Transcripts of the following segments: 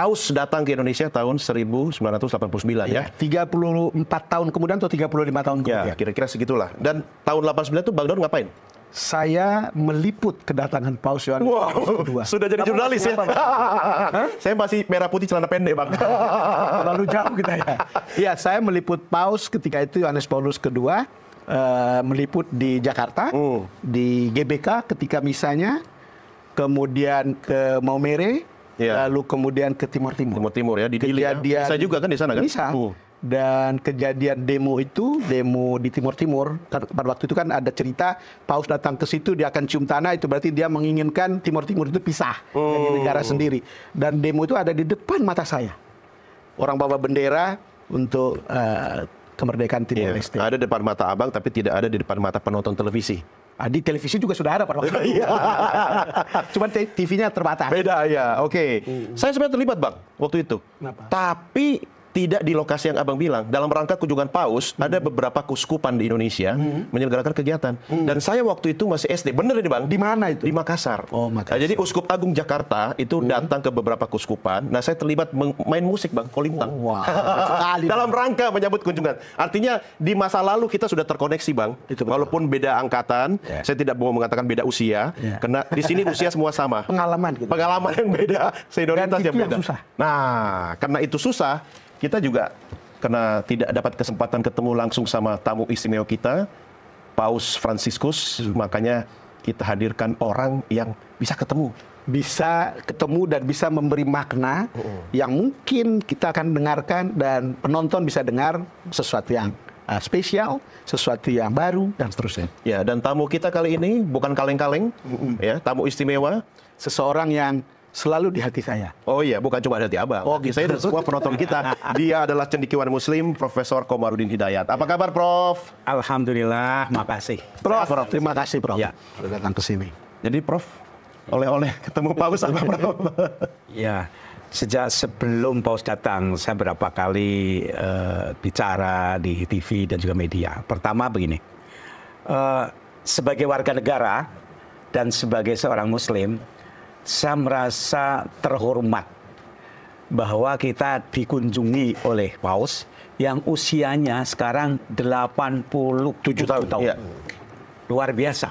Paus datang ke Indonesia tahun 1989 iya, ya. ya. 34 tahun kemudian atau 35 tahun ya, kemudian. Ya, kira-kira segitulah. Dan tahun 89 itu Bang Don ngapain? saya meliput kedatangan Paus Yohanes wow, II. Sudah jadi Kamu jurnalis ya? saya masih merah putih celana pendek, Bang. Terlalu jauh kita ya. Iya, saya meliput Paus ketika itu Yohanes Paulus kedua uh, meliput di Jakarta, mm. di GBK ketika misalnya, kemudian ke Maumere, yeah. lalu kemudian ke Timur Timur. Timur Timur ya, di Dili ya. Bisa juga kan di sana kan? Bisa. Uh. Dan kejadian demo itu, demo di Timur Timur, kan pada waktu itu kan ada cerita Paus datang ke situ dia akan cium tanah itu berarti dia menginginkan Timur Timur itu pisah oh. negara sendiri. Dan demo itu ada di depan mata saya. Orang bawa bendera untuk uh, kemerdekaan Timor iya. Leste. Yeah, ada depan mata abang tapi tidak ada di depan mata penonton televisi. Ah, di televisi juga sudah ada pada waktu itu. Cuman TV-nya terbatas. Beda ya, oke. Okay. Hmm. Saya sebenarnya terlibat bang waktu itu. Kenapa? Tapi tidak di lokasi yang abang bilang. Dalam rangka kunjungan paus, hmm. ada beberapa kuskupan di Indonesia hmm. menyelenggarakan kegiatan. Hmm. Dan saya waktu itu masih SD. Bener ini bang? Di mana itu? Di Makassar. Oh Makassar. Nah, jadi uskup agung Jakarta itu hmm. datang ke beberapa kuskupan. Nah saya terlibat main musik bang, kolintang. Oh, wow. Dalam rangka menyambut kunjungan. Artinya di masa lalu kita sudah terkoneksi bang. Itu Walaupun beda angkatan, yeah. saya tidak mau mengatakan beda usia. Yeah. Karena di sini usia semua sama. Pengalaman. Gitu. Pengalaman yang beda, senioritas yang beda. susah. Nah karena itu susah kita juga karena tidak dapat kesempatan ketemu langsung sama tamu istimewa kita, Paus Franciscus, makanya kita hadirkan orang yang bisa ketemu. Bisa ketemu dan bisa memberi makna uh yang mungkin kita akan dengarkan dan penonton bisa dengar sesuatu yang uh, spesial, sesuatu yang baru dan seterusnya. Ya, dan tamu kita kali ini bukan kaleng-kaleng, uh ya, tamu istimewa, seseorang yang selalu di hati saya. Oh iya, bukan cuma di hati Abang. Oh, gitu. Saya dan semua penonton kita. Dia adalah cendikiawan muslim Profesor Komarudin Hidayat. Apa iya. kabar Prof? Alhamdulillah, makasih. Prof, Prof. terima kasih Prof. Ya, sudah datang ke sini. Jadi Prof, oleh-oleh ketemu Paus apa Prof? ya, sejak sebelum Paus datang, saya berapa kali uh, bicara di TV dan juga media. Pertama begini, uh, sebagai warga negara dan sebagai seorang muslim, saya merasa terhormat bahwa kita dikunjungi oleh Paus yang usianya sekarang 87 tahun. tahun. Ya. Luar biasa.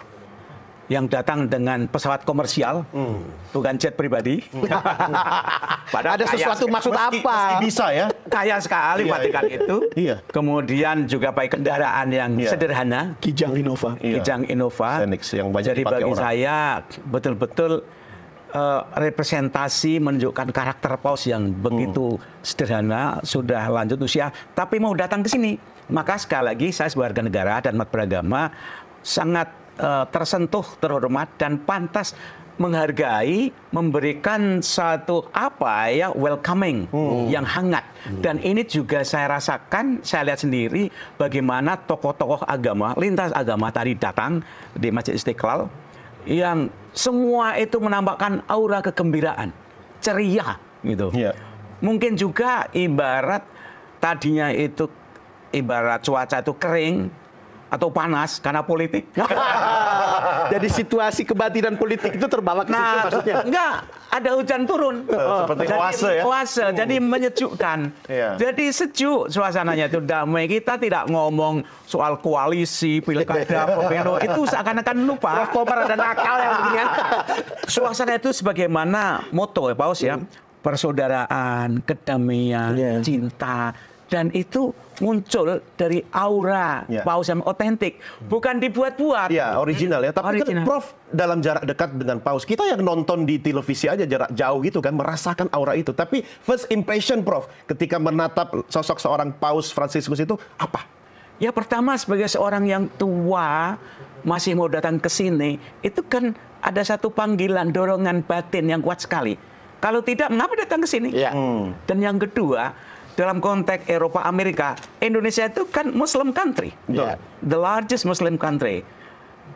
Yang datang dengan pesawat komersial, hmm. bukan jet pribadi. Hmm. Padahal ada sesuatu maksud meski, apa? Meski bisa ya. Kaya sekali iya, iya. itu. Iya. Kemudian juga baik kendaraan yang iya. sederhana. Kijang Innova. Iya. Kijang Innova. Senix yang Jadi bagi orang. saya betul-betul uh, representasi menunjukkan karakter paus yang hmm. begitu hmm. sederhana sudah lanjut usia tapi mau datang ke sini maka sekali lagi saya sebagai warga negara dan umat beragama sangat uh, tersentuh terhormat dan pantas menghargai memberikan satu apa ya welcoming hmm. yang hangat hmm. dan ini juga saya rasakan saya lihat sendiri bagaimana tokoh-tokoh agama lintas agama tadi datang di Masjid Istiqlal yang semua itu menampakkan aura kegembiraan, ceria gitu. Yeah. Mungkin juga ibarat tadinya itu ibarat cuaca itu kering, atau panas karena politik. Jadi situasi kebatinan politik itu terbawa ke nah, situ maksudnya. Enggak, ada hujan turun. Oh, seperti Jadi, oase ya. Oase. Hmm. Jadi menyejukkan. Yeah. Jadi sejuk suasananya itu damai. Kita tidak ngomong soal koalisi, pilkada, pemilu itu seakan-akan lupa. Prof Komar yang begini. Suasana itu sebagaimana moto ya, Paus ya. Hmm. persaudaraan, kedamaian, yeah. cinta dan itu muncul dari aura yeah. paus yang otentik, bukan dibuat-buat. Ya, yeah, original ya. Tapi kan original. kan Prof dalam jarak dekat dengan paus, kita yang nonton di televisi aja jarak jauh gitu kan merasakan aura itu. Tapi first impression Prof ketika menatap sosok seorang paus Franciscus itu apa? Ya pertama sebagai seorang yang tua masih mau datang ke sini, itu kan ada satu panggilan dorongan batin yang kuat sekali. Kalau tidak, mengapa datang ke sini? Ya. Hmm. Dan yang kedua, dalam konteks Eropa Amerika, Indonesia itu kan Muslim country, yeah. the largest Muslim country.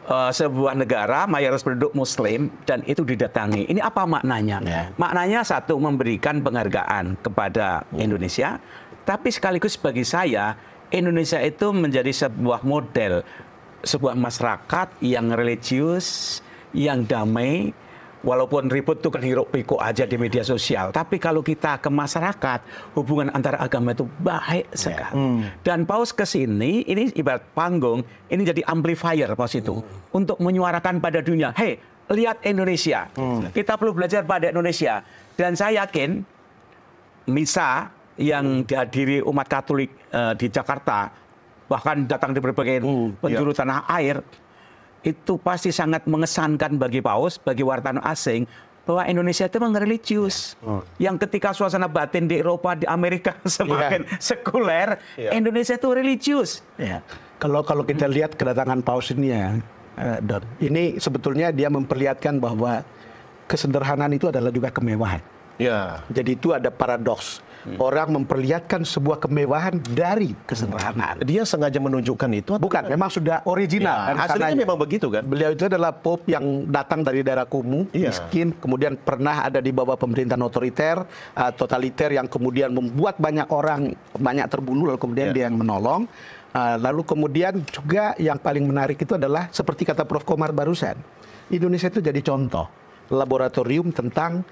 Uh, sebuah negara mayoritas penduduk Muslim dan itu didatangi. Ini apa maknanya? Yeah. Maknanya satu memberikan penghargaan kepada Indonesia, tapi sekaligus bagi saya Indonesia itu menjadi sebuah model, sebuah masyarakat yang religius, yang damai, walaupun ribut itu kan hiruk pikuk aja di media sosial. Tapi kalau kita ke masyarakat, hubungan antara agama itu baik ya. sekali. Yeah. Mm. Dan paus ke sini, ini ibarat panggung, ini jadi amplifier paus itu. mm. Untuk menyuarakan pada dunia, hei, lihat Indonesia. mm. Kita perlu belajar pada Indonesia. Dan saya yakin, misa yang dihadiri umat katolik uh, di Jakarta, bahkan datang di berbagai hmm, iya. penjuru yeah. tanah air, itu pasti sangat mengesankan bagi paus, bagi wartawan asing bahwa Indonesia itu memang religius. Oh. Yang ketika suasana batin di Eropa, di Amerika semakin yeah. sekuler, yeah. Indonesia itu religius. Yeah. Kalau kalau kita lihat kedatangan paus ini ya, uh, ini sebetulnya dia memperlihatkan bahwa kesederhanaan itu adalah juga kemewahan. Yeah. Jadi itu ada paradoks hmm. orang memperlihatkan sebuah kemewahan dari kesederhanaan. Dia sengaja menunjukkan itu? Atau Bukan, memang sudah original. Ya, kan? Hasilnya memang begitu kan? Beliau itu adalah pop yang datang dari daerah kumuh, ya. miskin, kemudian pernah ada di bawah pemerintahan otoriter, uh, totaliter yang kemudian membuat banyak orang banyak terbunuh lalu kemudian ya. dia yang menolong. Uh, lalu kemudian juga yang paling menarik itu adalah seperti kata Prof. Komar barusan, Indonesia itu jadi contoh laboratorium tentang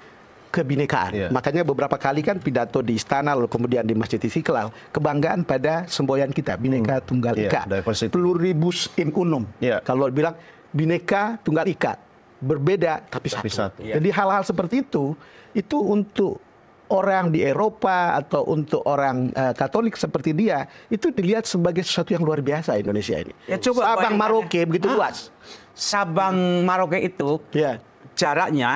kebinekaan. Yeah. Makanya beberapa kali kan pidato di istana lalu kemudian di Masjid Istiqlal, kebanggaan pada semboyan kita, bineka hmm. Tunggal iya, Ika. Yeah, Pluribus in unum. Yeah. Kalau bilang bineka Tunggal Ika, berbeda tapi, tapi satu. satu. Yeah. Jadi iya. hal-hal seperti itu itu untuk orang di Eropa atau untuk orang uh, Katolik seperti dia itu dilihat sebagai sesuatu yang luar biasa Indonesia ini. Ya, coba Sabang Maroke ya. begitu ah, luas. Sabang Maroke itu ya jaraknya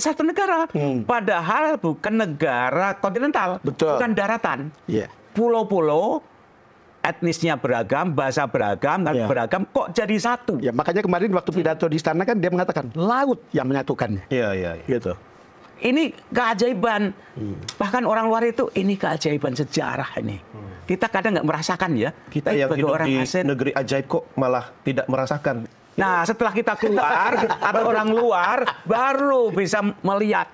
satu negara. Hmm. Padahal bukan negara kontinental, Betul. bukan daratan. pulau iya. Pulau-pulau etnisnya beragam, bahasa beragam, yeah. beragam, kok jadi satu? Ya, makanya kemarin waktu hmm. pidato di istana kan dia mengatakan laut yang menyatukannya. Iya, iya, yeah. gitu. Ini keajaiban. Hmm. Bahkan orang luar itu ini keajaiban sejarah ini. Hmm. Kita kadang nggak merasakan ya. Kita yang hidup orang di asing, negeri ajaib kok malah tidak merasakan Nah, setelah kita keluar ada orang luar baru bisa melihat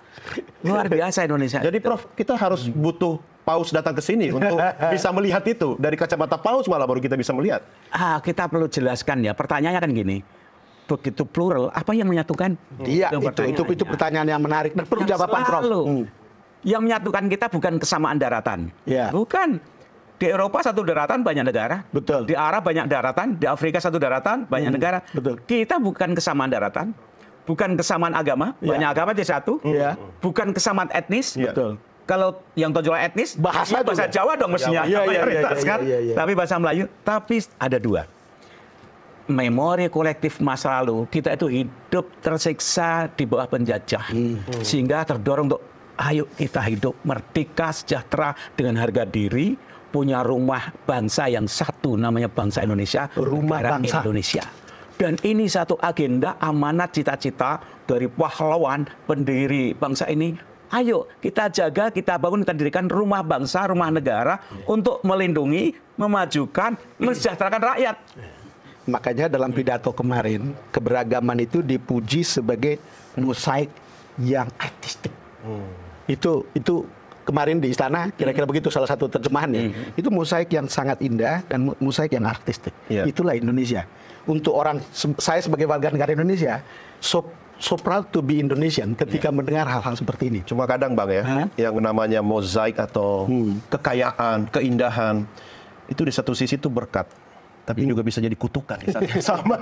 luar biasa Indonesia. Jadi Prof, kita harus hmm. butuh Paus datang ke sini untuk bisa melihat itu dari kacamata Paus malah baru kita bisa melihat. Ah, kita perlu jelaskan ya. Pertanyaannya kan gini begitu plural, apa yang menyatukan? Hmm. Iya, itu itu, itu ya. itu pertanyaan yang menarik dan nah, perlu jawaban Prof. Hmm. Yang menyatukan kita bukan kesamaan daratan. Yeah. Bukan. Di Eropa satu daratan banyak negara. Betul. Di Arab banyak daratan, di Afrika satu daratan banyak hmm. negara. Betul. Kita bukan kesamaan daratan, bukan kesamaan agama, ya. banyak agama di satu. Ya. Bukan kesamaan etnis. Ya. Betul kalau yang tonjolan etnis bahasa ya bahasa Jawa dong mestinya ya, ya, ya ya ya, kan? ya, ya, ya. tapi bahasa Melayu tapi ada dua memori kolektif masa lalu kita itu hidup tersiksa di bawah penjajah hmm. sehingga terdorong untuk ayo kita hidup merdeka sejahtera dengan harga diri punya rumah bangsa yang satu namanya bangsa Indonesia, rumah negara bangsa Indonesia. Dan ini satu agenda amanat cita-cita dari pahlawan pendiri bangsa ini. Ayo kita jaga, kita bangun, kita dirikan rumah bangsa, rumah negara yeah. untuk melindungi, memajukan, mensejahterakan rakyat. Makanya dalam pidato kemarin keberagaman itu dipuji sebagai mosaik yang artistik. Hmm. Itu itu kemarin di istana kira-kira begitu salah satu terjemahannya hmm. itu mosaik yang sangat indah dan mosaik yang artistik yeah. itulah Indonesia untuk orang saya sebagai warga negara Indonesia so so proud to be Indonesian ketika yeah. mendengar hal-hal seperti ini cuma kadang bang ya huh? yang namanya mosaik atau hmm. kekayaan keindahan itu di satu sisi itu berkat tapi hmm. juga bisa jadi kutukan sama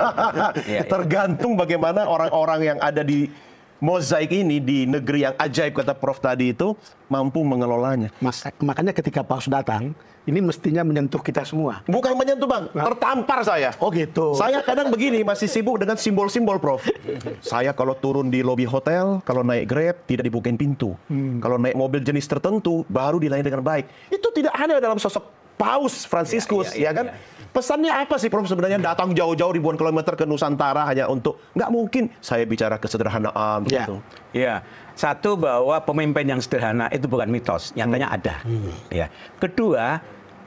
iya, iya. tergantung bagaimana orang-orang yang ada di mozaik ini di negeri yang ajaib kata Prof tadi itu mampu mengelolanya. Mas, makanya ketika Paus datang, ini mestinya menyentuh kita semua. Bukan menyentuh bang, tertampar saya. Oh gitu. Saya kadang begini masih sibuk dengan simbol-simbol Prof. saya kalau turun di lobi hotel, kalau naik grab tidak dibukain pintu. Hmm. Kalau naik mobil jenis tertentu baru dilayani dengan baik. Itu tidak ada dalam sosok Paus Franciscus, ya, ya, ya, ya kan? Ya. Pesannya apa sih Prof sebenarnya hmm. datang jauh-jauh ribuan kilometer ke Nusantara hanya untuk nggak mungkin saya bicara kesederhanaan ya. gitu. Iya. Satu bahwa pemimpin yang sederhana itu bukan mitos, nyatanya hmm. ada. Hmm. Ya. Kedua,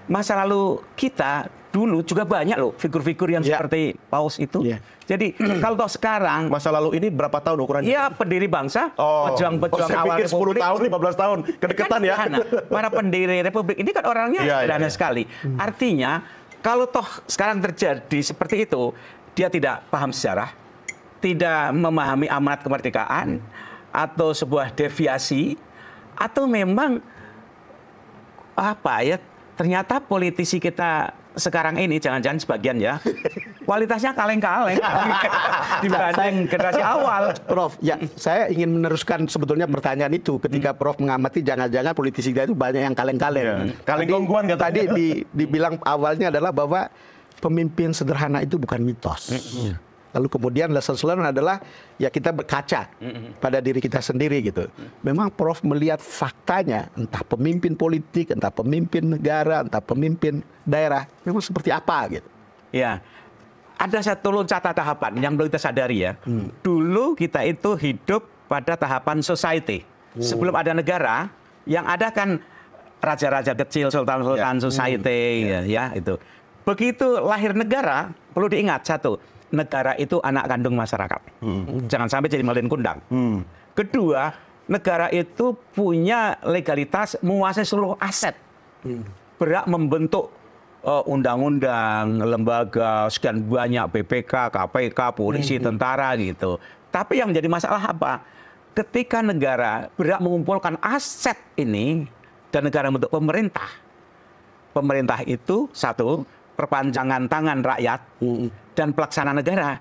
masa lalu kita dulu juga banyak loh figur-figur yang yeah. seperti Paus itu. Yeah. Jadi hmm. kalau toh sekarang masa lalu ini berapa tahun ukurannya? Iya, pendiri bangsa, oh. pejuang-pejuang oh, awal pikir 10 tahun, 15 tahun kan kedekatan kan, ya. Sederhana. Para pendiri Republik ini kan orangnya yeah, ya, sederhana yeah, sekali. Hmm. Artinya kalau toh sekarang terjadi seperti itu, dia tidak paham sejarah, tidak memahami amanat kemerdekaan, atau sebuah deviasi, atau memang apa ya ternyata politisi kita sekarang ini jangan-jangan sebagian ya kualitasnya kaleng-kaleng dibanding generasi awal. Prof, ya saya ingin meneruskan sebetulnya pertanyaan itu ketika hmm. Prof mengamati jangan-jangan politisi kita itu banyak yang kaleng-kaleng. Ya. Kaleng tadi, Tadi di, dibilang awalnya adalah bahwa pemimpin sederhana itu bukan mitos. Hmm. Iya. Lalu kemudian lesson learned adalah ya kita berkaca pada diri kita sendiri gitu. Mm. Memang Prof melihat faktanya entah pemimpin politik, entah pemimpin negara, entah pemimpin daerah memang seperti apa gitu. Ya. Ada satu loncatan tahapan yang belum kita sadari ya. Hmm. Dulu kita itu hidup pada tahapan society. Oh. Sebelum ada negara, yang ada kan raja-raja kecil, sultan-sultan ya. society hmm. ya, ya itu. Begitu lahir negara, perlu diingat satu, negara itu anak kandung masyarakat. Hmm. Jangan sampai jadi malin kundang. Hmm. Kedua, negara itu punya legalitas menguasai seluruh aset. Hmm. Berhak membentuk eh, undang-undang, uh, lembaga, sekian banyak, BPK, KPK, polisi, hmm. tentara gitu. Tapi yang jadi masalah apa? Ketika negara berhak mengumpulkan aset ini dan negara bentuk pemerintah, pemerintah itu satu perpanjangan tangan rakyat, -hmm dan pelaksana negara.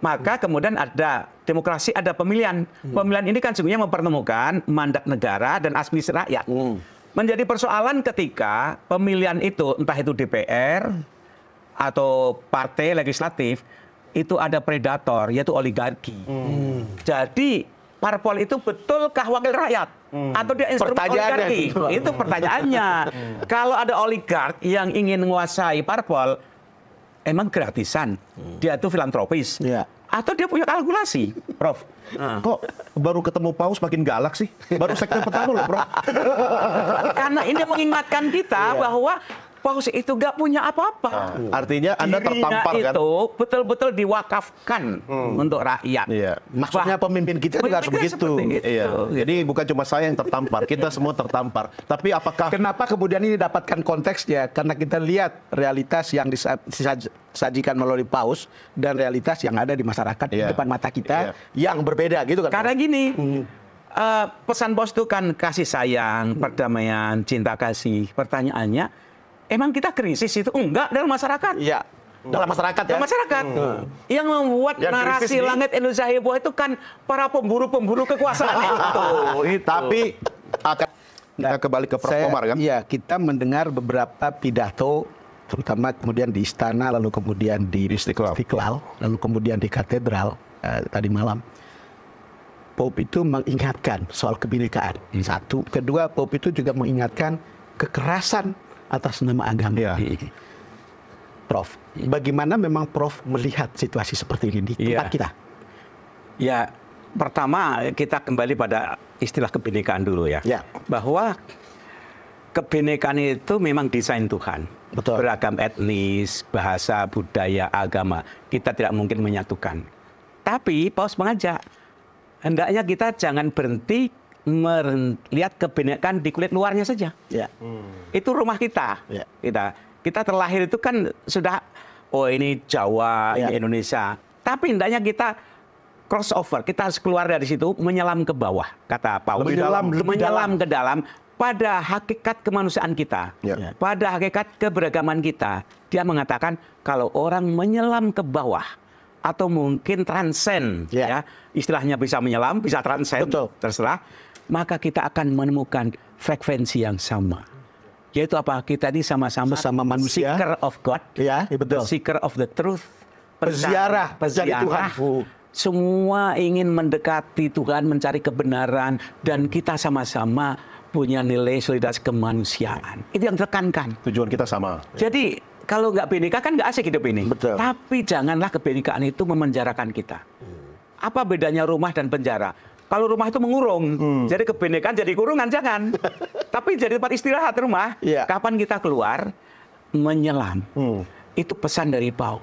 Maka hmm. kemudian ada demokrasi, ada pemilihan. Hmm. Pemilihan ini kan sebenarnya mempertemukan mandat negara dan aspirasi rakyat. Hmm. Menjadi persoalan ketika pemilihan itu entah itu DPR atau partai legislatif itu ada predator yaitu oligarki. Jadi parpol itu betulkah wakil rakyat hmm. atau dia instrumen oligarki? Itu pertanyaannya. Kalau ada oligark yang ingin menguasai parpol, emang gratisan, hmm. dia itu filantropis, Ya. atau dia punya kalkulasi, Prof. Nah. Kok baru ketemu paus makin galak sih? Baru sektor pertama loh, Prof. Karena ini mengingatkan kita yeah. bahwa paus itu gak punya apa-apa. Nah, artinya Anda tertampar kan? itu betul-betul diwakafkan hmm. untuk rakyat. Iya. Maksudnya pemimpin kita juga harus begitu. Itu, iya. Gitu. Jadi bukan cuma saya yang tertampar, kita semua tertampar. Tapi apakah Kenapa kemudian ini dapatkan konteksnya? Karena kita lihat realitas yang disajikan melalui paus dan realitas yang ada di masyarakat yeah. di iya. depan mata kita yeah. yang berbeda gitu kan. Karena gini, hmm uh, pesan bos itu kan kasih sayang, perdamaian, cinta kasih. Pertanyaannya, Emang kita krisis itu? Enggak, dalam masyarakat. Iya. Dalam masyarakat dalam ya? Dalam masyarakat. Hmm. Yang membuat yang narasi nih. langit Indonesia heboh itu kan para pemburu-pemburu kekuasaan itu. itu. Tapi akan kita kembali ke Prof. Saya, Komar kan? Iya, kita mendengar beberapa pidato terutama kemudian di istana lalu kemudian di Istiqlal, Istiqlal lalu kemudian di katedral uh, tadi malam Pope itu mengingatkan soal kebinekaan hmm. satu kedua Pope itu juga mengingatkan kekerasan atas nama agama. Ya. Prof, bagaimana memang Prof melihat situasi seperti ini di iya. tempat ya. kita? Ya, pertama kita kembali pada istilah kebinekaan dulu ya. ya. Bahwa kebinekaan itu memang desain Tuhan. Betul. Beragam etnis, bahasa, budaya, agama. Kita tidak mungkin menyatukan. Tapi Paus mengajak, hendaknya kita jangan berhenti melihat kebenekan di kulit luarnya saja. Ya. Hmm. Itu rumah kita. Ya. Kita kita terlahir itu kan sudah oh ini Jawa, ya. ini Indonesia. Tapi indahnya kita crossover, kita harus keluar dari situ menyelam ke bawah, kata Paulus. Lebih dalam, menyelam ke dalam pada hakikat kemanusiaan kita, ya. ya. pada hakikat keberagaman kita. Dia mengatakan kalau orang menyelam ke bawah, atau mungkin transcend yeah. ya istilahnya bisa menyelam bisa transcend Betul. terserah maka kita akan menemukan frekuensi yang sama. Yaitu apa? Kita ini sama-sama sama manusia. Seeker of God. Ya, ya betul. Seeker of the truth. Peziarah, peziarah Tuhan. Semua ingin mendekati Tuhan, mencari kebenaran dan kita sama-sama punya nilai solidaritas kemanusiaan. Itu yang ditekankan. Tujuan kita sama. Jadi kalau nggak BNK kan nggak asik hidup ini. Betul. Tapi janganlah kebenikan itu memenjarakan kita. Apa bedanya rumah dan penjara? Kalau rumah itu mengurung, hmm. jadi kebenekan jadi kurungan jangan. Tapi jadi tempat istirahat rumah. Yeah. Kapan kita keluar menyelam? Hmm. Itu pesan dari Pau.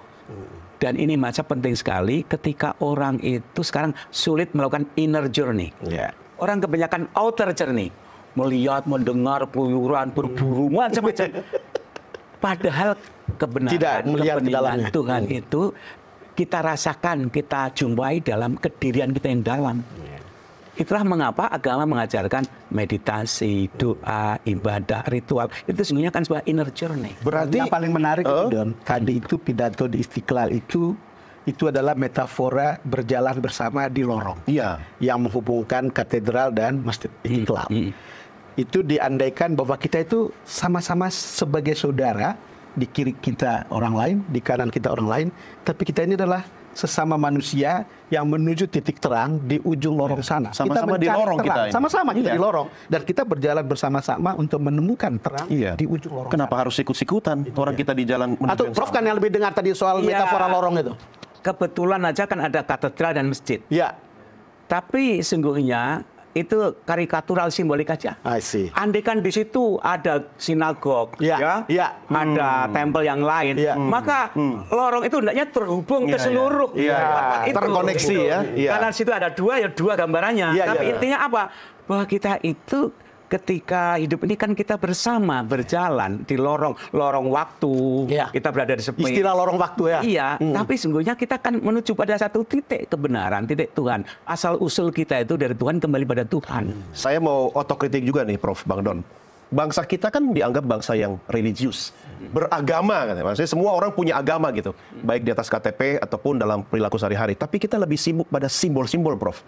Dan ini masa penting sekali ketika orang itu sekarang sulit melakukan inner journey. Yeah. Orang kebanyakan outer journey. Melihat, mendengar, keluyuran, berburu, macam-macam. Padahal kebenaran, Tidak melihat kebenaran Tuhan hmm. itu kita rasakan, kita jumpai dalam kedirian kita yang dalam. Itulah mengapa agama mengajarkan meditasi, doa, ibadah, ritual. Itu sebenarnya kan sebuah inner journey. Berarti yang paling menarik uh, Don, tadi itu pidato di Istiqlal itu itu adalah metafora berjalan bersama di lorong. Iya. Yang menghubungkan katedral dan Masjid hmm, Istiqlal. Hmm, hmm. Itu diandaikan bahwa kita itu sama-sama sebagai saudara di kiri kita orang lain, di kanan kita orang lain, tapi kita ini adalah sesama manusia yang menuju titik terang di ujung lorong iya. sana. Sama-sama di lorong terang. kita. Sama-sama kita iya. di lorong dan kita berjalan bersama-sama untuk menemukan terang iya. di ujung lorong. Kenapa sana. harus ikut-ikutan? Orang kita di jalan menuju Atau Prof kan yang lebih dengar tadi soal ya, metafora lorong itu. Kebetulan aja kan ada katedral dan masjid. Iya. Tapi sungguhnya itu karikatural simbolik aja. I see. Andekan di situ ada sinagog, yeah, ya, yeah. Ya. ada hmm. tempel yang lain, yeah. Hmm. maka hmm. lorong itu hendaknya terhubung yeah, ke ya. seluruh yeah. Ya, yeah. Itu, terkoneksi itu. ya. Yeah. Karena situ ada dua ya dua gambarannya. Yeah, Tapi yeah. intinya apa? Bahwa kita itu ketika hidup ini kan kita bersama berjalan di lorong lorong waktu. Ya. Kita berada di sepi. Istilah lorong waktu ya. Iya, hmm. tapi sungguhnya kita kan menuju pada satu titik kebenaran, titik Tuhan. Asal usul kita itu dari Tuhan kembali pada Tuhan. Saya mau otokritik juga nih Prof Bang Don bangsa kita kan dianggap bangsa yang religius, beragama, maksudnya semua orang punya agama gitu, baik di atas KTP ataupun dalam perilaku sehari-hari. Tapi kita lebih sibuk pada simbol-simbol, Prof.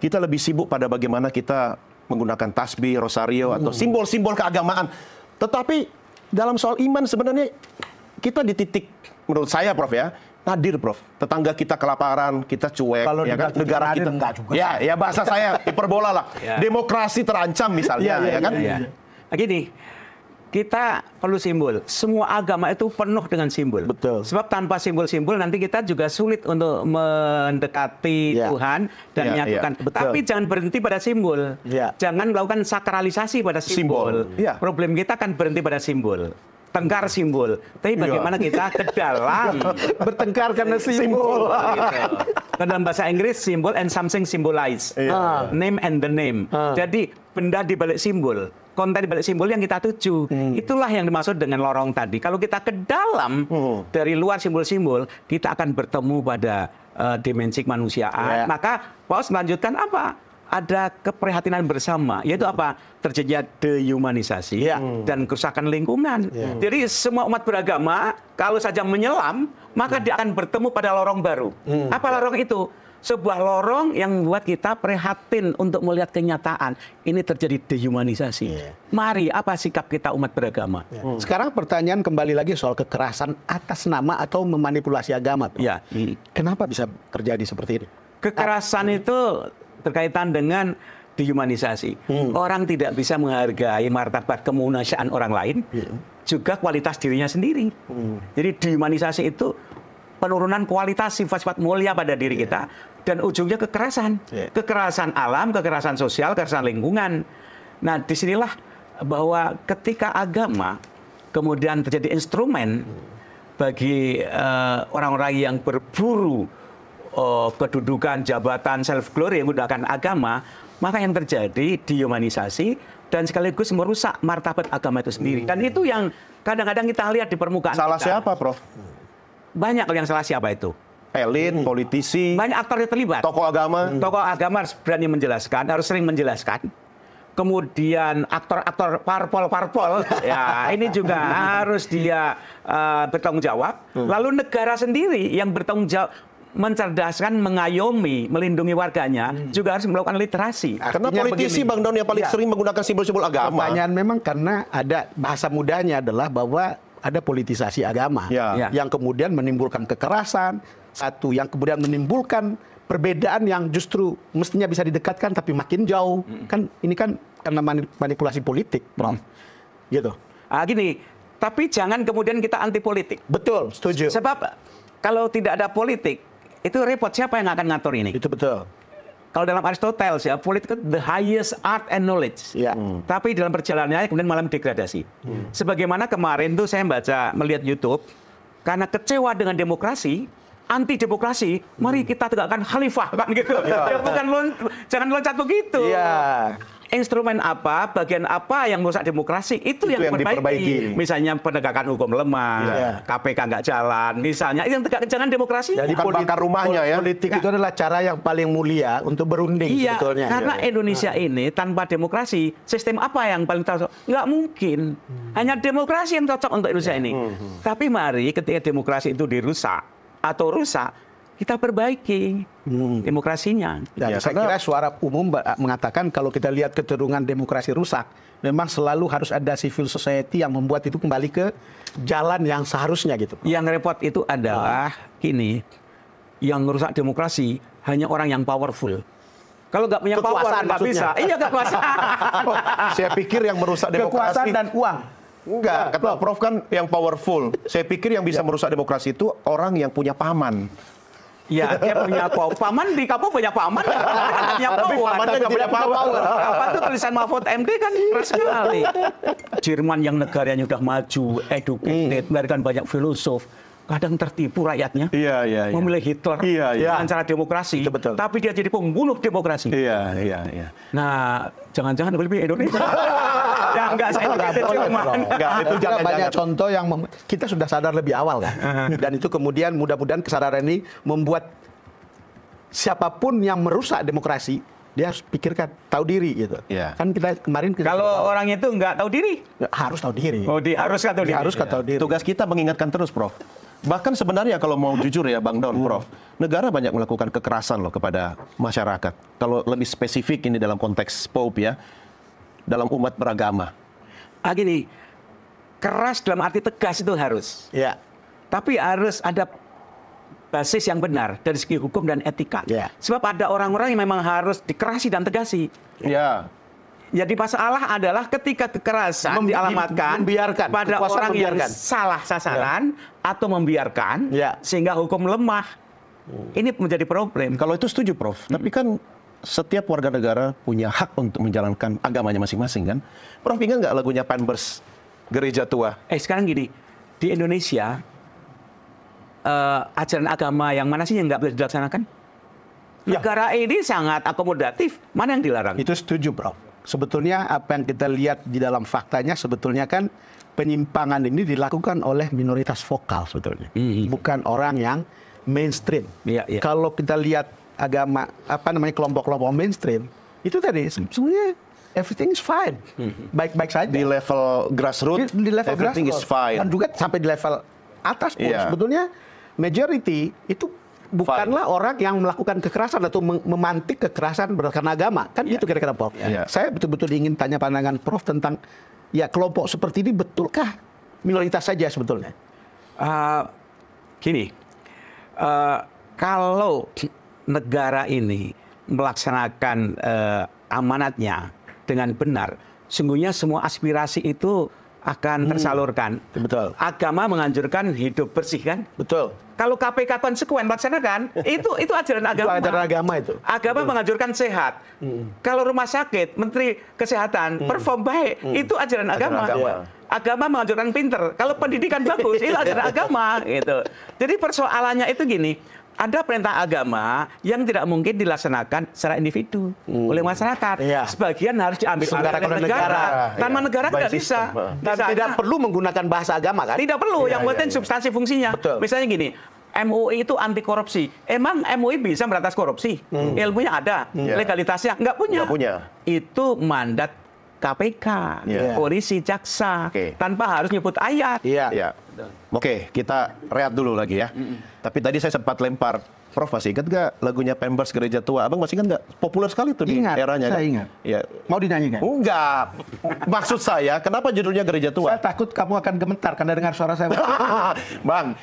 Kita lebih sibuk pada bagaimana kita menggunakan tasbih, rosario atau hmm. simbol-simbol keagamaan. Tetapi dalam soal iman sebenarnya kita di titik menurut saya Prof ya, nadir Prof. Tetangga kita kelaparan, kita cuek Kalau ya kan negara kita enggak juga. Ya, ya bahasa saya hiperbola lah. Ya. Demokrasi terancam misalnya ya, ya, ya kan. Ya, ya. ya. Nah, gini, kita perlu simbol. Semua agama itu penuh dengan simbol. Betul. Sebab tanpa simbol-simbol nanti kita juga sulit untuk mendekati yeah. Tuhan dan yeah, ya. menyatukan. Yeah. Betul. Tapi jangan berhenti pada simbol. Yeah. Jangan melakukan sakralisasi pada simbol. simbol. Yeah. Problem kita akan berhenti pada simbol tengkar simbol. Tapi ya. bagaimana yeah. kita ke dalam bertengkar karena simbol. gitu. Dalam bahasa Inggris simbol and something symbolize. Yeah. Ah. Name and the name. Ah. Jadi benda di balik simbol konten balik simbol yang kita tuju. Hmm. Itulah yang dimaksud dengan lorong tadi. Kalau kita ke dalam hmm. dari luar simbol-simbol, kita akan bertemu pada uh, dimensi kemanusiaan. Yeah. Maka Paus melanjutkan apa? Ada keprihatinan bersama, yaitu apa? Terjadinya dehumanisasi yeah. Hmm. dan kerusakan lingkungan. Yeah. Jadi semua umat beragama kalau saja menyelam, maka ya. dia akan bertemu pada lorong baru. Hmm. Apa ya. lorong itu? sebuah lorong yang membuat kita prihatin untuk melihat kenyataan ini terjadi dehumanisasi. Yeah. Mari apa sikap kita umat beragama? Yeah. Hmm. Sekarang pertanyaan kembali lagi soal kekerasan atas nama atau memanipulasi agama. Ya. Yeah. Hmm. Kenapa bisa terjadi seperti ini? Kekerasan hmm. itu terkaitan dengan dehumanisasi. Hmm. Orang tidak bisa menghargai martabat kemanusiaan orang lain, hmm. juga kualitas dirinya sendiri. Hmm. Jadi dehumanisasi itu penurunan kualitas sifat-sifat mulia pada diri iya. kita dan ujungnya kekerasan. Iya. Kekerasan alam, kekerasan sosial, kekerasan lingkungan. Nah, disinilah bahwa ketika agama kemudian terjadi instrumen bagi eh, orang-orang uh, yang berburu uh, kedudukan, jabatan, self glory yang menggunakan agama, maka yang terjadi dihumanisasi dan sekaligus merusak martabat agama itu sendiri. Dan hmm. itu yang kadang-kadang kita lihat di permukaan. Salah kita. siapa, Prof? Banyak yang salah siapa itu elit, hmm. politisi, banyak aktor yang terlibat. Tokoh agama, hmm. tokoh agama harus berani menjelaskan, harus sering menjelaskan. Kemudian aktor-aktor parpol-parpol, ya ini juga harus dia uh, bertanggung jawab. Hmm. Lalu negara sendiri yang bertanggung jawab mencerdaskan, mengayomi, melindungi warganya hmm. juga harus melakukan literasi. Artinya karena politisi begini, Bang Don yang paling ya. sering menggunakan simbol-simbol agama. Pertanyaan memang karena ada bahasa mudanya adalah bahwa ada politisasi agama ya. ya. yang kemudian menimbulkan kekerasan, satu yang kemudian menimbulkan perbedaan yang justru mestinya bisa didekatkan tapi makin jauh. Hmm. Kan ini kan karena manipulasi politik, Prof. Hmm. Gitu. Ah gini, tapi jangan kemudian kita anti politik. Betul, setuju. Sebab kalau tidak ada politik, itu repot siapa yang akan ngatur ini? Itu betul kalau dalam Aristoteles ya politik itu the highest art and knowledge. Ya. Hmm. Tapi dalam perjalanannya kemudian malah degradasi. Hmm. Sebagaimana kemarin tuh saya baca melihat YouTube karena kecewa dengan demokrasi, anti demokrasi, mari hmm. kita tegakkan khalifah kan gitu. Ya. ya bukan lon, jangan loncat begitu. Iya instrumen apa, bagian apa yang merusak demokrasi itu, itu yang, yang diperbaiki. diperbaiki. Misalnya penegakan hukum lemah, yeah. KPK nggak jalan, misalnya itu yang tegak kencang demokrasi. Jadi Bukan bakar rumahnya ya. Politik ya. itu adalah cara yang paling mulia untuk berunding iya, sebetulnya. Karena ya. Indonesia nah. ini tanpa demokrasi, sistem apa yang paling cocok? Nggak mungkin. Hmm. Hanya demokrasi yang cocok untuk Indonesia ya. ini. Hmm, hmm. Tapi mari ketika demokrasi itu dirusak atau rusak, kita perbaiki hmm. demokrasinya. Dan ya, saya kira suara umum mengatakan kalau kita lihat kecenderungan demokrasi rusak, memang selalu harus ada civil society yang membuat itu kembali ke jalan yang seharusnya gitu. Yang repot itu adalah hmm. gini, yang merusak demokrasi hanya orang yang powerful. Kalau nggak punya kekuasaan power nggak bisa. Iya kekuasaan. oh, saya pikir yang merusak demokrasi kekuasaan dan uang. Enggak, kata Prof kan yang powerful. Saya pikir yang bisa ya. merusak demokrasi itu orang yang punya paman. Ya, dia punya power. Paman di kampung punya ya? paman, ya, punya power. Tapi pamannya nggak punya power. power. Kapan tulisan Mahfud MD kan keras sekali. Jerman yang negaranya sudah maju, educated, melahirkan banyak filosof kadang tertipu rakyatnya iya, iya, iya. memilih Hitler iya, iya. dengan cara demokrasi, itu iya, betul. tapi dia jadi pembunuh demokrasi. Iya, iya, iya. Nah, jangan-jangan lebih Indonesia. ya enggak, saya enggak, enggak, enggak, itu jangan, banyak jangan. contoh yang kita sudah sadar lebih awal kan. Dan itu kemudian mudah-mudahan kesadaran ini membuat siapapun yang merusak demokrasi dia harus pikirkan tahu diri gitu. Yeah. Kan kita kemarin kita kalau tahu. orangnya itu nggak tahu diri harus tahu diri. Oh, di, harus tahu diri. Harus yeah. tahu diri. Tugas kita mengingatkan terus, Prof. Bahkan sebenarnya kalau mau jujur ya Bang Don, hmm. Prof, negara banyak melakukan kekerasan loh kepada masyarakat. Kalau lebih spesifik ini dalam konteks Pope ya, dalam umat beragama. Ah gini, keras dalam arti tegas itu harus. Ya. Tapi harus ada basis yang benar dari segi hukum dan etika. Yeah. Sebab ada orang-orang yang memang harus dikerasi dan tegasi. Ya. Yeah. Jadi masalah adalah ketika kekerasan Mem dialamatkan membiarkan, pada orang membiarkan. yang salah sasaran yeah. atau membiarkan yeah. sehingga hukum lemah. Oh. Ini menjadi problem. Kalau itu setuju, Prof. Hmm. Tapi kan setiap warga negara punya hak untuk menjalankan agamanya masing-masing kan. Prof ingat nggak lagunya Panbers Gereja Tua? Eh sekarang gini, di Indonesia uh, ajaran agama yang mana sih yang nggak boleh dilaksanakan? Ya. Negara ini sangat akomodatif. Mana yang dilarang? Itu setuju, Bro. Sebetulnya apa yang kita lihat di dalam faktanya sebetulnya kan penyimpangan ini dilakukan oleh minoritas vokal sebetulnya, -hmm. hmm. bukan orang yang mainstream. Ya, ya. Kalau kita lihat agama apa namanya kelompok-kelompok mainstream itu tadi hmm. sebetulnya everything is fine, hmm, baik-baik saja. Di level grassroots, di, di level everything grassroots, is fine. Dan juga sampai di level atas pun yeah. sebetulnya majority itu bukanlah Fine. orang yang melakukan kekerasan atau memantik kekerasan berdasarkan agama. Kan yeah. gitu kira-kira Prof. Yeah. Iya. Saya betul-betul ingin tanya pandangan Prof tentang ya kelompok seperti ini betulkah minoritas saja sebetulnya? Uh, gini, uh, kalau negara ini melaksanakan uh, amanatnya dengan benar, sungguhnya semua aspirasi itu akan hmm. tersalurkan. Betul. Agama menganjurkan hidup bersih kan? Betul. Kalau KPK konsekuen laksanakan, itu itu ajaran agama. Itu ajaran agama itu. Agama Betul. menganjurkan sehat. Hmm. Kalau rumah sakit, Menteri Kesehatan hmm. perform baik, hmm. itu ajaran, ajaran agama. agama. Agama menganjurkan pinter. Kalau pendidikan bagus, itu ajaran agama gitu. Jadi persoalannya itu gini, ada perintah agama yang tidak mungkin dilaksanakan secara individu hmm. oleh masyarakat. Iya. Sebagian harus diambil oleh negara. negara. Iya. Tanpa iya. negara tidak bisa. Dan bisa. tidak perlu menggunakan bahasa agama kan? Tidak perlu. Iya, yang iya, penting iya, substansi fungsinya. Betul. Misalnya gini, MUI itu anti korupsi. Emang MUI bisa merantas korupsi? Hmm. Ilmunya ada, hmm. legalitasnya nggak punya. Nggak punya. Itu mandat KPK, yeah. polisi, jaksa, okay. tanpa harus nyebut ayat. Yeah. Yeah. Oke, kita rehat dulu lagi ya. Mm -mm. Tapi tadi saya sempat lempar, Prof masih ingat nggak lagunya Pembers Gereja Tua? Abang masih ingat nggak Populer sekali tuh ingat, di eranya. Saya kan? ingat. Ya. Mau nggak? Enggak. Maksud saya, kenapa judulnya Gereja Tua? Saya takut kamu akan gemetar karena dengar suara saya. Bang,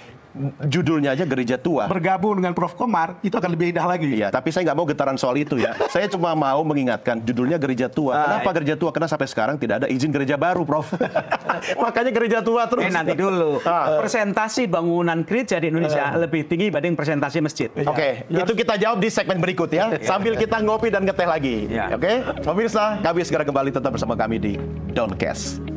judulnya aja gereja tua. Bergabung dengan Prof. Komar itu akan lebih indah lagi. Iya, tapi saya nggak mau getaran soal itu ya. saya cuma mau mengingatkan judulnya gereja tua. Ah, iya. Kenapa iya. gereja tua? Karena sampai sekarang tidak ada izin gereja baru, Prof. Makanya gereja tua terus. Eh, nanti dulu. Ah. Persentasi bangunan gereja di Indonesia uh. lebih tinggi dibanding presentasi masjid. Iya. Oke, okay. Iya. itu kita jawab di segmen berikut ya. Sambil kita ngopi dan ngeteh lagi. Ya. Oke, okay? pemirsa, kami segera kembali tetap bersama kami di Downcast.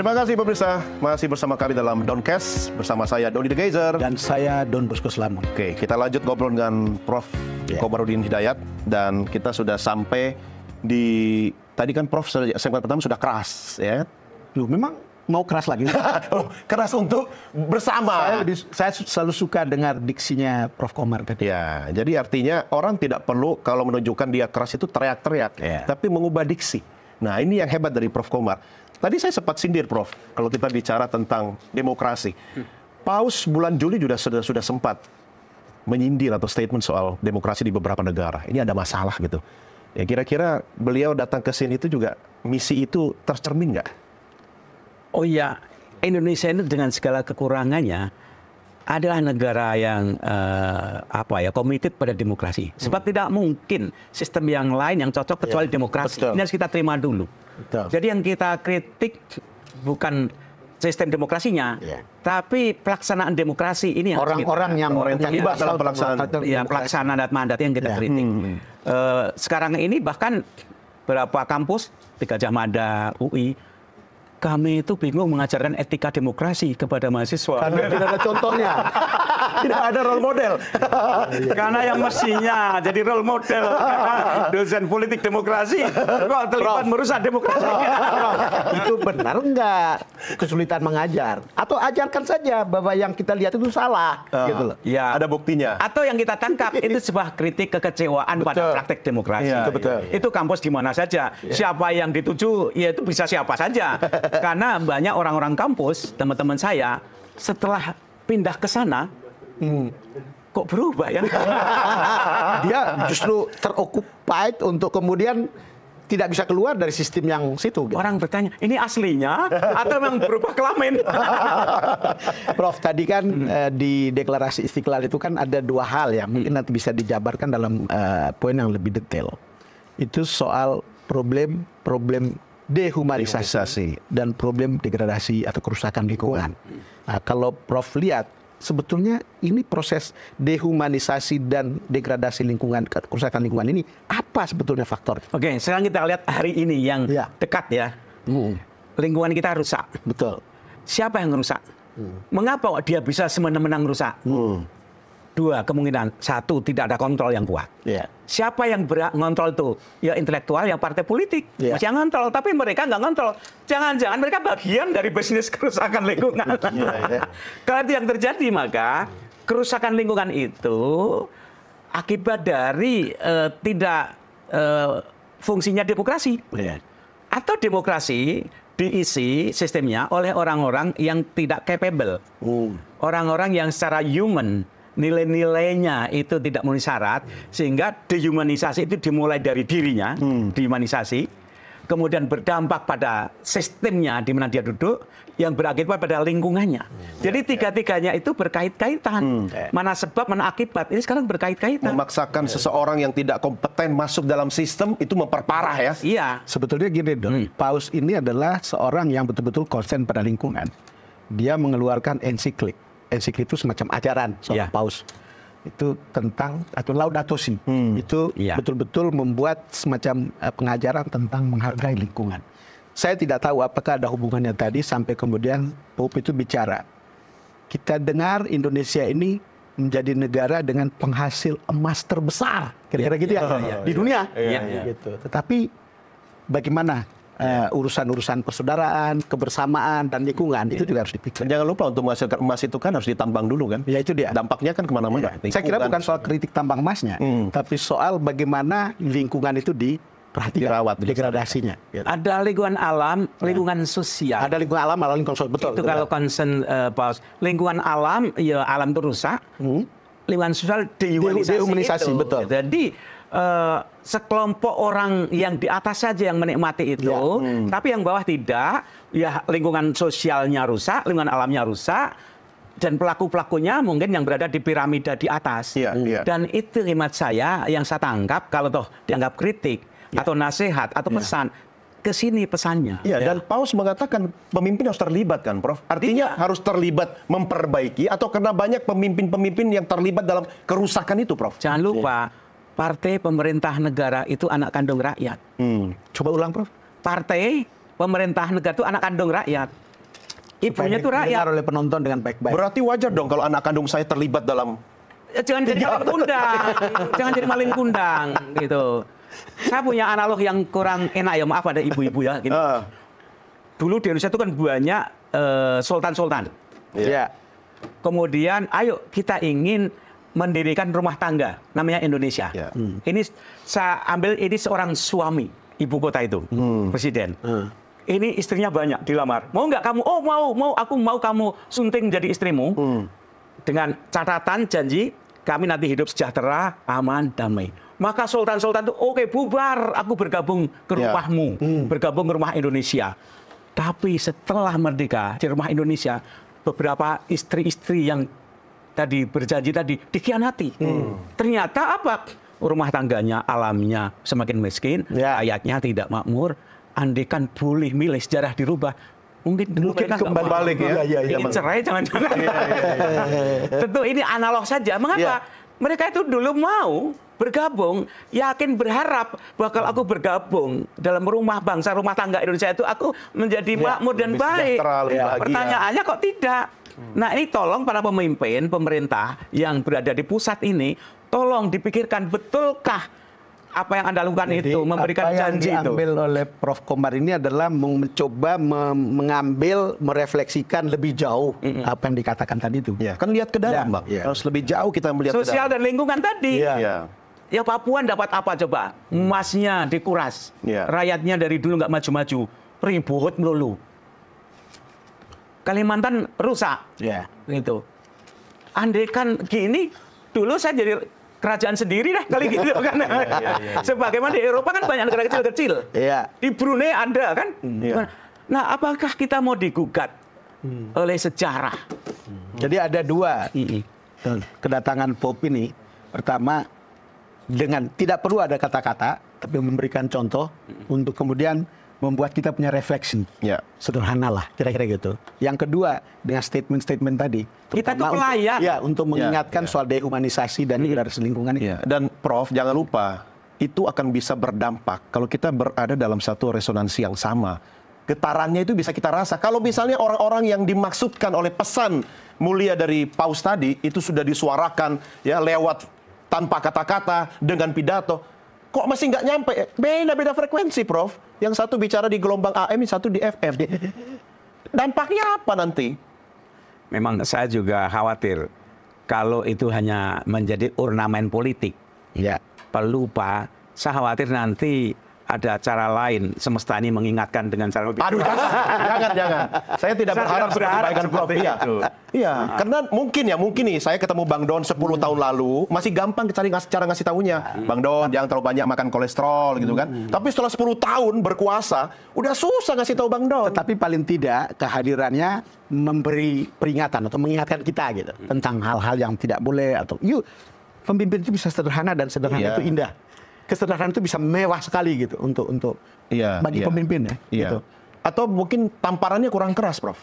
Terima kasih pemirsa, masih bersama kami dalam Doncast bersama saya Doni The Geyser dan saya Don Bosco Slamet. Oke, kita lanjut ngobrol dengan Prof yeah. Komarudin Hidayat dan kita sudah sampai di tadi kan Prof segmen pertama sudah keras ya. Duh, memang mau keras lagi. oh, keras untuk bersama. Saya, lebih, saya selalu suka dengar diksinya Prof. Komar tadi. Ya, jadi artinya orang tidak perlu kalau menunjukkan dia keras itu teriak-teriak, yeah. tapi mengubah diksi. Nah, ini yang hebat dari Prof. Komar. Tadi saya sempat sindir, Prof, kalau kita bicara tentang demokrasi. Paus bulan Juli juga sudah, sudah sempat menyindir atau statement soal demokrasi di beberapa negara. Ini ada masalah gitu. Ya kira-kira beliau datang ke sini itu juga misi itu tercermin nggak? Oh iya, Indonesia ini dengan segala kekurangannya, adalah negara yang uh, apa ya komited pada demokrasi. Hmm. Sebab hmm. tidak mungkin sistem yang lain yang cocok ya, kecuali yeah. demokrasi. Betul. Ini harus kita terima dulu. Betul. Jadi yang kita kritik bukan sistem demokrasinya, yeah. tapi pelaksanaan demokrasi ini yang orang-orang yang terlibat dalam pelaksanaan ya, pelaksanaan mandat yang kita yeah. kritik. Hmm. Uh, sekarang ini bahkan beberapa kampus, tiga ada UI kami itu bingung mengajarkan etika demokrasi kepada mahasiswa. Karena tidak ada contohnya. tidak ada role model. Karena yang mestinya jadi role model dosen politik demokrasi kok terlibat merusak demokrasi. itu benar enggak kesulitan mengajar atau ajarkan saja bahwa yang kita lihat itu salah uh, gitu loh. Ya. Ada buktinya. Atau yang kita tangkap itu sebuah kritik kekecewaan pada praktek demokrasi. Iya, itu betul. Itu kampus di mana saja. Iya. Siapa yang dituju ya itu bisa siapa saja. Karena banyak orang-orang kampus, teman-teman saya setelah pindah ke sana Hmm. Kok berubah ya? Dia justru terokupied untuk kemudian tidak bisa keluar dari sistem yang situ. Gitu. Orang bertanya, ini aslinya atau memang berupa kelamin? Prof, tadi kan hmm. eh, di deklarasi istiqlal itu kan ada dua hal yang mungkin hmm. nanti bisa dijabarkan dalam eh, poin yang lebih detail. Itu soal problem problem dehumanisasi. dan problem degradasi atau kerusakan lingkungan. Hmm. Nah, kalau Prof lihat sebetulnya ini proses dehumanisasi dan degradasi lingkungan, kerusakan lingkungan ini apa sebetulnya faktornya? Oke, sekarang kita lihat hari ini yang ya. dekat ya. Hmm. Lingkungan kita rusak. Betul. Siapa yang rusak? Hmm. Mengapa dia bisa semena-mena rusak? Hmm dua kemungkinan. Satu, tidak ada kontrol yang kuat. Yeah. Siapa yang berhak ngontrol itu? Ya intelektual, yang partai politik. Yeah. Masih ngontrol, tapi mereka nggak ngontrol. Jangan-jangan mereka bagian dari bisnis kerusakan lingkungan. yeah, yeah. Kalau itu yang terjadi, maka kerusakan lingkungan itu akibat dari uh, tidak uh, fungsinya demokrasi. Yeah. Atau demokrasi diisi sistemnya oleh orang-orang yang tidak capable. Hmm. Orang-orang yang secara human nilai-nilainya itu tidak memenuhi syarat sehingga dehumanisasi itu dimulai dari dirinya, hmm. dehumanisasi kemudian berdampak pada sistemnya di mana dia duduk yang berakibat pada lingkungannya. Hmm. Jadi ya, ya. tiga-tiganya itu berkait-kaitan. Hmm. Mana sebab, mana akibat. Ini sekarang berkait-kaitan. Memaksakan hmm. seseorang yang tidak kompeten masuk dalam sistem itu memperparah ya. Iya. Sebetulnya gini dong. Hmm. Paus ini adalah seorang yang betul-betul konsen pada lingkungan. Dia mengeluarkan ensiklik ensiklik itu semacam ajaran soal yeah. paus itu tentang atau Laudato Si hmm. itu betul iya. betul-betul membuat semacam uh, pengajaran tentang menghargai lingkungan. Saya tidak tahu apakah ada hubungannya tadi sampai kemudian Pope itu bicara. Kita dengar Indonesia ini menjadi negara dengan penghasil emas terbesar kira-kira iya. gitu ya, ya, ya, di di dunia. Yeah, yeah. Iya. Gitu. Tetapi bagaimana Eh, urusan-urusan urusan persaudaraan, kebersamaan dan lingkungan ya. itu juga harus dipikir. Jangan lupa untuk menghasilkan emas itu kan harus ditambang dulu kan? Ya itu dia. Dampaknya kan kemana-mana. Ya. Saya kira bukan soal kritik tambang emasnya, hmm. tapi soal bagaimana lingkungan itu di perhatikan dirawat degradasinya. Iya. Ada lingkungan alam, lingkungan sosial. Ada lingkungan alam, ada lingkungan sosial betul. Itu kalau concern uh, Pak. Lingkungan alam, ya alam itu rusak. Hmm. Lingkungan sosial dehumanisasi, dehumanisasi betul. Jadi uh, sekelompok orang yang di atas saja yang menikmati itu, ya. hmm. tapi yang bawah tidak, ya lingkungan sosialnya rusak, lingkungan alamnya rusak, dan pelaku-pelakunya mungkin yang berada di piramida di atas. Ya, ya. Dan itu hemat saya yang saya tangkap kalau toh dianggap kritik ya. atau nasihat atau ya. pesan ke sini pesannya. Iya, ya. dan Paus mengatakan pemimpin harus terlibat kan, Prof. Artinya iya. harus terlibat memperbaiki atau karena banyak pemimpin-pemimpin yang terlibat dalam kerusakan itu, Prof. Jangan lupa ya partai pemerintah negara itu anak kandung rakyat. Hmm. Coba ulang, Prof. Partai pemerintah negara itu anak kandung rakyat. Ibunya itu rakyat. oleh penonton dengan baik-baik. Berarti wajar dong kalau anak kandung saya terlibat dalam eh, jangan jadi iya. maling kundang, jangan jadi maling kundang gitu. Saya punya analog yang kurang enak ya, maaf ada ibu-ibu ya. Gini. Gitu. Uh. Ah. Dulu di Indonesia itu kan banyak eh, sultan-sultan. Uh, iya. yeah. Kemudian, ayo kita ingin mendirikan rumah tangga namanya Indonesia. Ya. Hmm. Ini saya ambil ini seorang suami ibu kota itu hmm. presiden. Hmm. Ini istrinya banyak dilamar. Mau nggak kamu? Oh mau mau aku mau kamu sunting jadi istrimu hmm. dengan catatan janji kami nanti hidup sejahtera, aman, damai. Maka sultan-sultan itu oke okay, bubar aku bergabung ke ya. rumahmu, hmm. bergabung ke rumah Indonesia. Tapi setelah merdeka di rumah Indonesia beberapa istri-istri yang tadi berjanji tadi dikhianati. Hmm. Ternyata apa? Rumah tangganya, alamnya semakin miskin, ya. ayatnya tidak makmur. Andekan boleh milih sejarah dirubah, mungkin dulu kita kembali balik ya. ya, ya, ya cerai jangan-jangan. Ya, ya, ya. Iya. Tentu ini analog saja. Mengapa? Ya. Mereka itu dulu mau bergabung, yakin berharap bakal aku bergabung dalam rumah bangsa, rumah tangga Indonesia itu aku menjadi ya, makmur dan baik. ya, Pertanyaannya kok tidak? Nah ini tolong para pemimpin pemerintah yang berada di pusat ini, tolong dipikirkan betulkah apa yang anda lakukan Jadi, itu memberikan apa janji yang diambil itu. oleh Prof Komar ini adalah mencoba mengambil merefleksikan lebih jauh mm -hmm. apa yang dikatakan tadi itu. Yeah. Kan lihat ke dalam, yeah. Bang. Yeah. Harus lebih jauh kita melihat sosial ke dalam. dan lingkungan tadi. Yeah. Yeah. Ya Papua dapat apa coba? Emasnya dikuras, yeah. rakyatnya dari dulu nggak maju-maju, ribut melulu. Kalimantan rusak. Ya. Yeah. Gitu. Andaikan gini, dulu saya jadi kerajaan sendiri dah kali gitu kan. yeah, yeah, yeah, Sebagaimana di Eropa kan banyak negara kecil-kecil. Yeah. Di Brunei ada kan. Hmm, yeah. Nah, apakah kita mau digugat hmm. oleh sejarah? Hmm. Jadi ada dua hmm. kedatangan Pope ini. Pertama dengan tidak perlu ada kata-kata, tapi memberikan contoh untuk kemudian membuat kita punya refleksi. Ya. Sederhana lah, kira-kira gitu. Yang kedua, dengan statement-statement tadi. Kita tuh pelayan. Ya, untuk, ya, untuk mengingatkan ya, ya. soal dehumanisasi dan dari lingkungan. Ya. Dan Prof, jangan lupa, itu akan bisa berdampak kalau kita berada dalam satu resonansi yang sama. Getarannya itu bisa kita rasa. Kalau misalnya orang-orang yang dimaksudkan oleh pesan mulia dari paus tadi, itu sudah disuarakan ya lewat tanpa kata-kata, dengan pidato, kok masih nggak nyampe? Beda-beda frekuensi, Prof. Yang satu bicara di gelombang AM, yang satu di FM. Dampaknya apa nanti? Memang saya juga khawatir kalau itu hanya menjadi ornamen politik. Ya. Pelupa, saya khawatir nanti ada cara lain semesta ini mengingatkan dengan cara lebih Aduh, jangan, jangan, Saya tidak saya berharap, berharap seperti Prof. Iya. ya, nah. karena mungkin ya, mungkin nih saya ketemu Bang Don 10 hmm. tahun lalu, masih gampang cari cara ngasih tahunya. Hmm. Bang Don jangan terlalu banyak makan kolesterol gitu kan. Hmm. Tapi setelah 10 tahun berkuasa, udah susah ngasih tahu Bang Don. Tetapi paling tidak kehadirannya memberi peringatan atau mengingatkan kita gitu hmm. tentang hal-hal yang tidak boleh atau yuk pemimpin itu bisa sederhana dan sederhana iya. itu indah kesederhanaan itu bisa mewah sekali gitu untuk untuk iya, bagi iya. pemimpin ya. Iya. Gitu. Atau mungkin tamparannya kurang keras, Prof.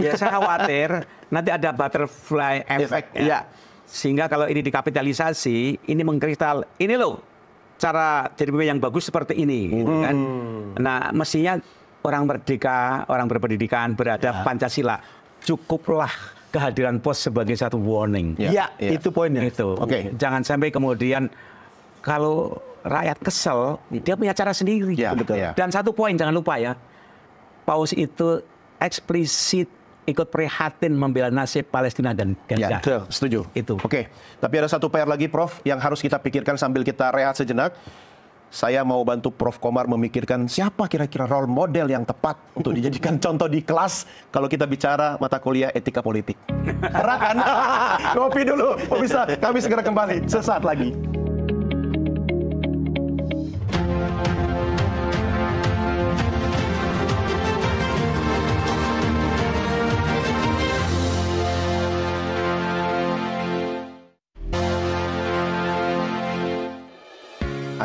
Ya saya khawatir nanti ada butterfly iya. effect ya. ya. Sehingga kalau ini dikapitalisasi, ini mengkristal, ini loh cara jadi pemimpin yang bagus seperti ini, gitu hmm. kan? Nah mestinya orang merdeka, orang berpendidikan, berada ya. Pancasila cukuplah kehadiran pos sebagai satu warning. Ya, ya, ya. itu poinnya. Itu. Oke. Okay. Jangan sampai kemudian kalau rakyat kesel, dia punya cara sendiri. Ya, betul. Gitu. ya. Dan satu poin jangan lupa ya, Paus itu eksplisit ikut prihatin membela nasib Palestina dan ya, Gaza. Ya, setuju. Itu. Oke, tapi ada satu PR lagi Prof yang harus kita pikirkan sambil kita rehat sejenak. Saya mau bantu Prof Komar memikirkan siapa kira-kira role model yang tepat untuk dijadikan contoh di kelas kalau kita bicara mata kuliah etika politik. Karena kan, kopi dulu, bisa kami segera kembali sesaat lagi.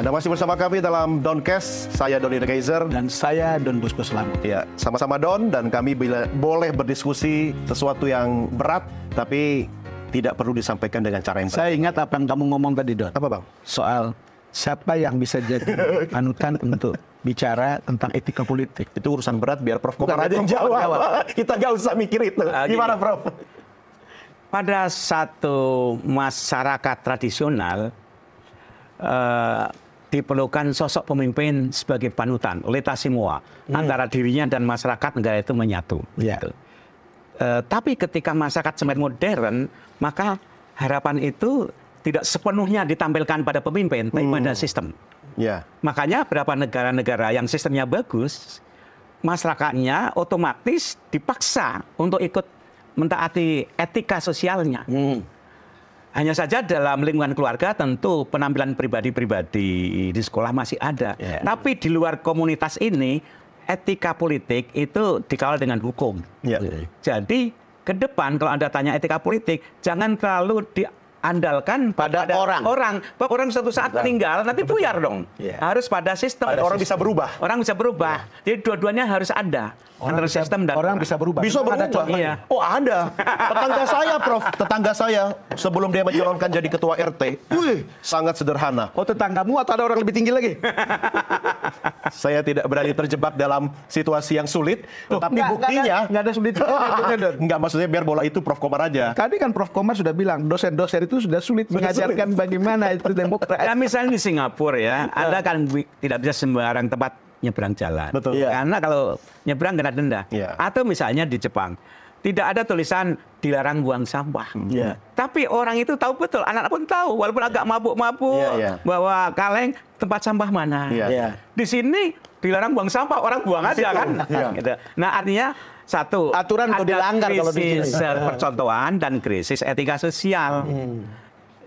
Anda masih bersama kami dalam Doncast. Saya Doni Kaiser dan saya Don Bosco Selamat. Ya, sama-sama Don dan kami bila, boleh berdiskusi sesuatu yang berat tapi tidak perlu disampaikan dengan cara yang berat. Saya ingat apa yang kamu ngomong tadi, Don. Apa, Bang? Soal siapa yang bisa jadi panutan untuk bicara tentang etika politik. Itu urusan berat biar Prof Bukan, aja yang jawab. jawab. Kita nggak usah mikir itu. Nah, Gimana Prof? Pada satu masyarakat tradisional, uh, diperlukan sosok pemimpin sebagai panutan oleh semua hmm. antara dirinya dan masyarakat negara itu menyatu. Yeah. Gitu. E, tapi ketika masyarakat semakin modern, maka harapan itu tidak sepenuhnya ditampilkan pada pemimpin, tapi pada hmm. sistem. Yeah. Makanya berapa negara-negara yang sistemnya bagus, masyarakatnya otomatis dipaksa untuk ikut mentaati etika sosialnya. Hmm hanya saja dalam lingkungan keluarga tentu penampilan pribadi-pribadi di sekolah masih ada. Yeah. Tapi di luar komunitas ini etika politik itu dikawal dengan hukum. Yeah. Ya. Jadi ke depan kalau Anda tanya etika politik, jangan terlalu diandalkan pada, pada orang. Orang, Pak orang suatu saat Betul. meninggal nanti Betul. buyar dong. Yeah. Harus pada sistem. Pada orang sistem. bisa berubah. Orang bisa berubah. Yeah. Jadi dua-duanya harus ada orang sistem dan orang bisa berubah. Bisa berubah. Ada iya. Oh ada. Tetangga saya, Prof. Tetangga saya sebelum dia mencalonkan jadi ketua RT, wih sangat sederhana. Oh tetanggamu atau ada orang lebih tinggi lagi? saya tidak berani terjebak dalam situasi yang sulit, Loh, tapi enggak, buktinya nggak ada, ada sulit. nggak maksudnya biar bola itu Prof. Komar aja. Tadi kan Prof. Komar sudah bilang dosen-dosen itu sudah sulit sudah mengajarkan sulit. bagaimana itu demokrasi. Nah, misalnya di Singapura ya, nah. ada kan tidak bisa sembarang tempat nyebrang jalan. Betul. Ya. Karena kalau nyebrang kena denda. Ya. Atau misalnya di Jepang tidak ada tulisan dilarang buang sampah. Yeah. Tapi orang itu tahu betul, anak pun tahu, walaupun agak iya. mabuk-mabuk, yeah, yeah. bahwa kaleng, tempat sampah mana. Yeah. Yeah. Di sini dilarang buang sampah, orang buang aja kan. Yeah. Gitu. Nah artinya satu aturan ada dilanggar krisis kalau di sini. Iya. percontohan dan krisis etika sosial. Hmm.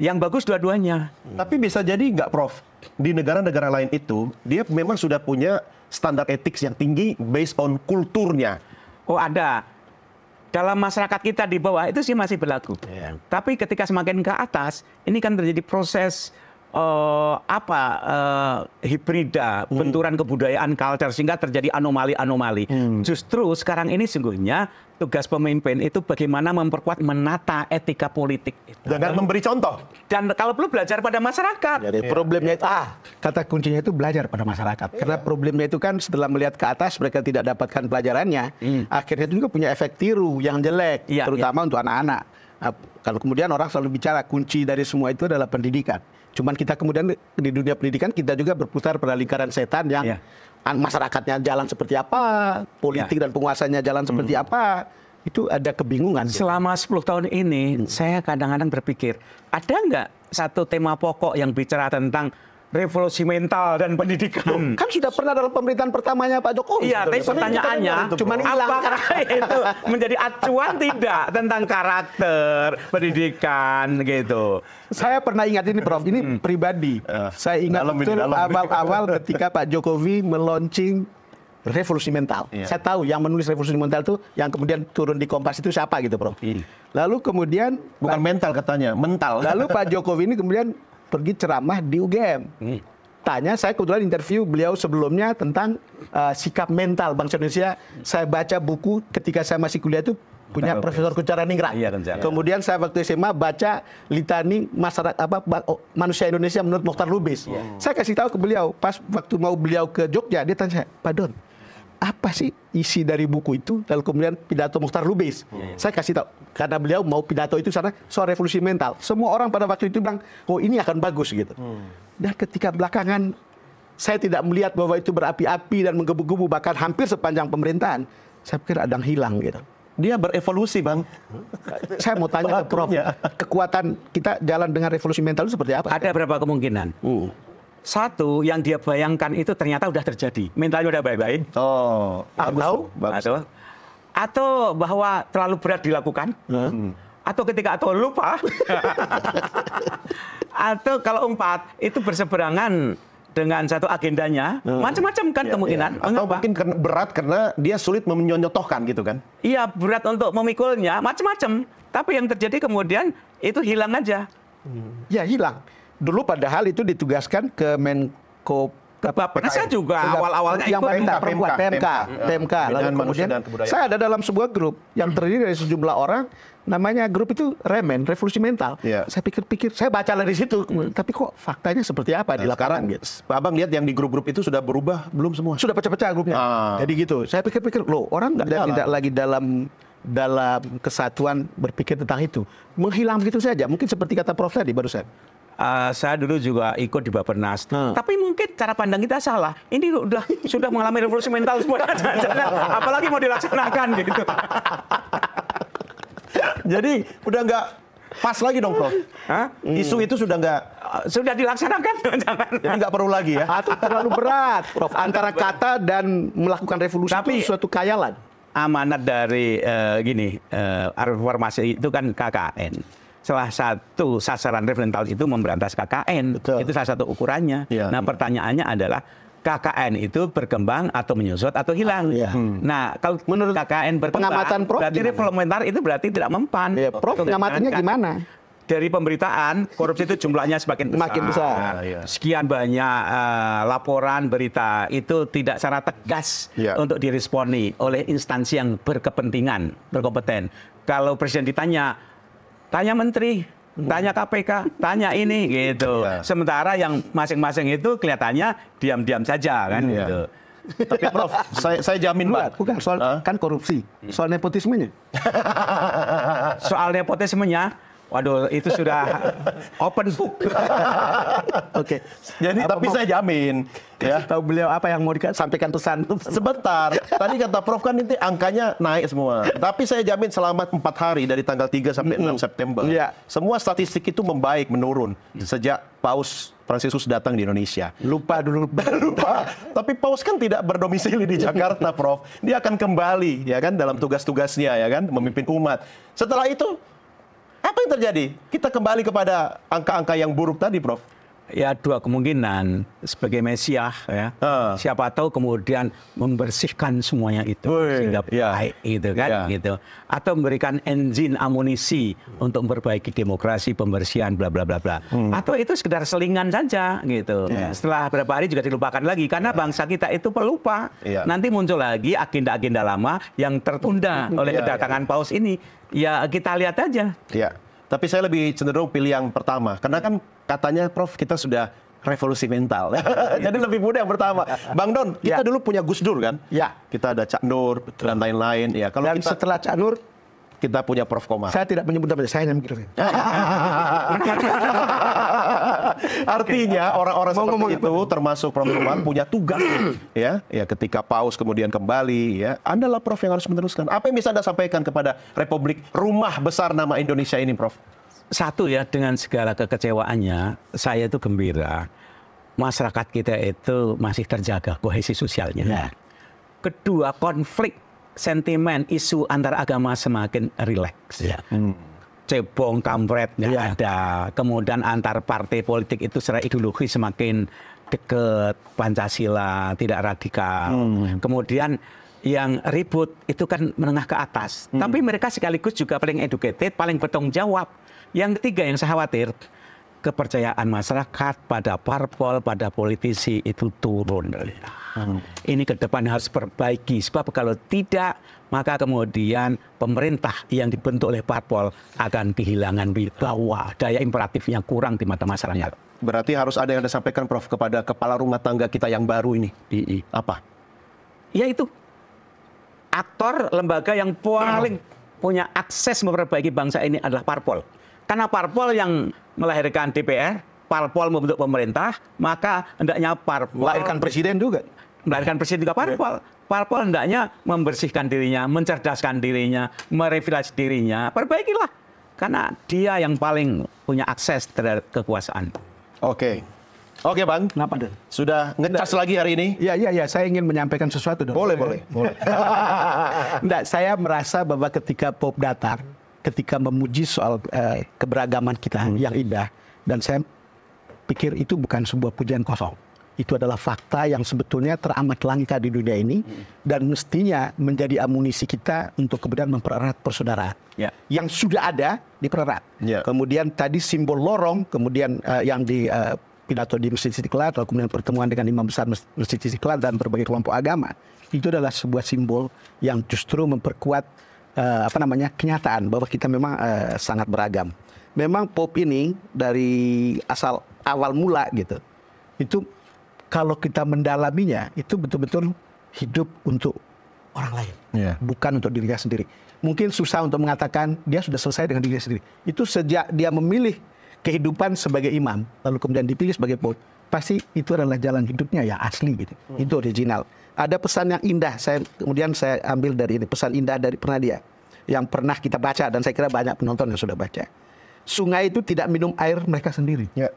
Yang bagus dua-duanya. Tapi bisa jadi nggak, Prof? di negara-negara lain itu dia memang sudah punya standar etik yang tinggi based on kulturnya. Oh ada. Dalam masyarakat kita di bawah itu sih masih berlaku. Yeah. Tapi ketika semakin ke atas, ini kan terjadi proses uh, apa uh, hibrida, hmm. benturan kebudayaan culture sehingga terjadi anomali-anomali. Hmm. Justru sekarang ini sungguhnya tugas pemimpin itu bagaimana memperkuat menata etika politik. itu. Dan, memberi contoh. Dan kalau perlu belajar pada masyarakat. Jadi ya. problemnya itu ah kata kuncinya itu belajar pada masyarakat. Ya. Karena iya. problemnya itu kan setelah melihat ke atas mereka tidak dapatkan pelajarannya, hmm. akhirnya itu juga punya efek tiru yang jelek, ya, terutama ya. untuk anak-anak. Nah, kalau kemudian orang selalu bicara kunci dari semua itu adalah pendidikan. Cuman kita kemudian di dunia pendidikan kita juga berputar pada lingkaran setan yang ya masyarakatnya jalan seperti apa, politik ya. dan penguasanya jalan hmm. seperti apa, itu ada kebingungan. Gitu. Selama 10 tahun ini, hmm. saya kadang-kadang berpikir, ada nggak satu tema pokok yang bicara tentang revolusi mental dan pendidikan. Hmm. Kan sudah pernah dalam pemerintahan pertamanya Pak Jokowi. Iya, tapi pertanyaannya kan cuma apakah itu menjadi acuan tidak tentang karakter, pendidikan gitu. Saya pernah ingat ini Prof, ini hmm. pribadi. Uh, Saya ingat betul awal-awal ketika Pak Jokowi meluncing revolusi mental. Yeah. Saya tahu yang menulis revolusi mental itu yang kemudian turun di Kompas itu siapa gitu, Prof. Hmm. Lalu kemudian bukan Pak, mental katanya, mental. Lalu Pak Jokowi ini kemudian pergi ceramah di UGM. Hmm. Tanya, saya kebetulan interview beliau sebelumnya tentang uh, sikap mental bangsa Indonesia. Saya baca buku ketika saya masih kuliah itu punya Tengok Profesor Kuncara Ningrat. Iya, Kemudian saya waktu SMA baca litani masyarakat apa manusia Indonesia menurut Mokhtar Lubis. Oh. Saya kasih tahu ke beliau pas waktu mau beliau ke Jogja dia tanya "Pak Don, apa sih isi dari buku itu lalu kemudian pidato Mukhtar Lubis hmm. saya kasih tahu karena beliau mau pidato itu sana soal revolusi mental semua orang pada waktu itu bilang oh ini akan bagus gitu hmm. dan ketika belakangan saya tidak melihat bahwa itu berapi-api dan menggebu-gebu bahkan hampir sepanjang pemerintahan saya pikir ada yang hilang gitu dia berevolusi bang saya mau tanya ke Prof kekuatan kita jalan dengan revolusi mental itu seperti apa ada berapa kemungkinan hmm satu yang dia bayangkan itu ternyata udah terjadi. Mentalnya udah baik-baik. Oh, bagus. Atau, bagus. atau atau bahwa terlalu berat dilakukan. Hmm. Atau ketika atau lupa. atau kalau empat itu berseberangan dengan satu agendanya hmm. macam-macam kan ya, kemungkinan ya. atau mungkin mungkin berat karena dia sulit menyonyotohkan gitu kan iya berat untuk memikulnya macam-macam tapi yang terjadi kemudian itu hilang aja hmm. ya hilang dulu padahal itu ditugaskan ke Menko apa, pernah saya juga awal-awalnya yang itu PMK, PMK, PMK, PMK, lalu kemudian saya ada dalam sebuah grup yang terdiri dari sejumlah orang namanya grup itu remen revolusi mental ya. saya pikir-pikir saya baca dari situ tapi kok faktanya seperti apa nah, di lapangan sekarang, gitu. abang lihat yang di grup-grup itu sudah berubah belum semua sudah pecah-pecah grupnya ah. jadi gitu saya pikir-pikir loh orang tidak, tidak lagi dalam dalam kesatuan berpikir tentang itu menghilang begitu saja mungkin seperti kata Prof tadi barusan uh, saya dulu juga ikut di Bapenas. Hmm. Tapi mungkin cara pandang kita salah. Ini udah sudah mengalami revolusi mental semua. Apalagi mau dilaksanakan gitu. Jadi udah nggak pas lagi dong Prof. Hah? Hmm. Isu itu sudah nggak eh, sudah dilaksanakan jangan. Jadi nggak perlu lagi ya. Atau terlalu berat Prof. Antara kata dan melakukan revolusi Tapi, itu suatu kayalan. Amanat dari uh, gini uh, reformasi itu kan KKN salah satu sasaran referental itu memberantas KKN. Betul. Itu salah satu ukurannya. Ya, nah, pertanyaannya adalah KKN itu berkembang atau menyusut atau hilang. Ya. Hmm. Nah, kalau menurut KKN berkembang, Prof berarti gimana? itu berarti tidak mempan. Ya, Prof, pengamatannya gimana? Dari pemberitaan korupsi itu jumlahnya semakin besar. Makin besar. Nah, iya, iya. Sekian banyak uh, laporan berita itu tidak secara tegas ya. untuk diresponi oleh instansi yang berkepentingan, berkompeten. Kalau presiden ditanya tanya menteri, tanya KPK, tanya ini gitu. Yeah. Sementara yang masing-masing itu kelihatannya diam-diam saja kan yeah. gitu. Tapi Prof, saya, saya jamin Pak. Bukan, soal uh? kan korupsi, soal nepotismenya. soal nepotismenya, Waduh, itu sudah open book. Oke. okay. Jadi apa tapi saya jamin ya. Tahu beliau apa yang mau sampaikan pesan. Sebentar. Tadi kata Prof kan nanti angkanya naik semua. tapi saya jamin selama empat hari dari tanggal 3 sampai mm September. Ya. Semua statistik itu membaik menurun sejak paus Fransiskus datang di Indonesia. Lupa dulu. Lupa. Tapi Paus kan tidak berdomisili di Jakarta, Prof. Dia akan kembali, ya kan, dalam tugas-tugasnya, ya kan, memimpin umat. Setelah itu, apa yang terjadi kita kembali kepada angka angka yang buruk tadi prof ya dua kemungkinan sebagai Mesiah ya. Uh. Siapa tahu kemudian membersihkan semuanya itu Wih, sehingga yeah. gitu kan yeah. gitu. Atau memberikan enzim amunisi untuk memperbaiki demokrasi, pembersihan bla bla bla bla. Hmm. Atau itu sekedar selingan saja gitu. Yeah. Setelah beberapa hari juga dilupakan lagi karena ya. bangsa kita itu pelupa. Yeah. Nanti muncul lagi agenda-agenda lama yang tertunda oleh yeah, ya. kedatangan yeah. paus ini. Ya kita lihat aja. Yeah tapi saya lebih cenderung pilih yang pertama. Karena kan katanya Prof kita sudah revolusi mental. Iya. Jadi lebih mudah yang pertama. Bang Don, kita ya. dulu punya Gus Dur kan? Ya. Kita ada Cak Nur Betul. dan lain-lain. Ya, kalau dan kita... setelah Cak Nur kita punya Prof Komar. Saya tidak menyebut namanya, saya hanya mikirin. Artinya orang-orang seperti ngomong itu termasuk Prof Komar punya tugas ya, ya ketika paus kemudian kembali ya. Anda Prof yang harus meneruskan. Apa yang bisa Anda sampaikan kepada Republik rumah besar nama Indonesia ini, Prof? Satu ya dengan segala kekecewaannya, saya itu gembira masyarakat kita itu masih terjaga kohesi sosialnya. Ya. Kedua, konflik sentimen isu antar agama semakin rileks. Yeah. Hmm. Cebong, kampret nggak ya. ada. Kemudian antar partai politik itu secara ideologi semakin deket, Pancasila tidak radikal. Hmm. Kemudian yang ribut itu kan menengah ke atas. Hmm. Tapi mereka sekaligus juga paling educated, paling bertanggung jawab. Yang ketiga yang saya khawatir, kepercayaan masyarakat pada parpol, pada politisi itu turun. Ya. Ini ke depan harus perbaiki sebab kalau tidak maka kemudian pemerintah yang dibentuk oleh parpol akan kehilangan wibawa daya imperatifnya kurang di mata masyarakat. Berarti harus ada yang disampaikan Prof kepada kepala rumah tangga kita yang baru ini. I, Apa? Ya itu aktor lembaga yang paling punya akses memperbaiki bangsa ini adalah parpol. Karena parpol yang melahirkan DPR, parpol membentuk pemerintah, maka hendaknya parpol melahirkan presiden juga melahirkan presiden juga iya. parpol. Parpol hendaknya membersihkan dirinya, mencerdaskan dirinya, merevitalisasi dirinya. Perbaikilah. Karena dia yang paling punya akses terhadap kekuasaan. Oke. Oke Bang. Kenapa deh? Sudah ngecas lagi hari ini? Iya, iya, iya. Saya ingin menyampaikan sesuatu dong. Boleh, boleh. boleh. Nggak, saya merasa bahwa ketika Pop datang, ketika memuji soal eh, keberagaman kita hmm. yang indah, dan saya pikir itu bukan sebuah pujian kosong itu adalah fakta yang sebetulnya teramat langka di dunia ini dan mestinya menjadi amunisi kita untuk kemudian mempererat persaudaraan yeah. yang sudah ada dipererat. Yeah. Kemudian tadi simbol lorong, kemudian uh, yang di uh, pidato di Masjid Istiqlal, lalu kemudian pertemuan dengan imam besar Masjid Istiqlal dan berbagai kelompok agama itu adalah sebuah simbol yang justru memperkuat uh, apa namanya kenyataan bahwa kita memang uh, sangat beragam. Memang pop ini dari asal awal mula gitu itu kalau kita mendalaminya itu betul-betul hidup untuk orang lain, yeah. bukan untuk dirinya sendiri. Mungkin susah untuk mengatakan dia sudah selesai dengan dirinya sendiri. Itu sejak dia memilih kehidupan sebagai imam, lalu kemudian dipilih sebagai paut, pasti itu adalah jalan hidupnya ya asli gitu. Hmm. Itu original. Ada pesan yang indah, saya kemudian saya ambil dari ini pesan indah dari pernah dia yang pernah kita baca dan saya kira banyak penonton yang sudah baca. Sungai itu tidak minum air mereka sendiri. Yeah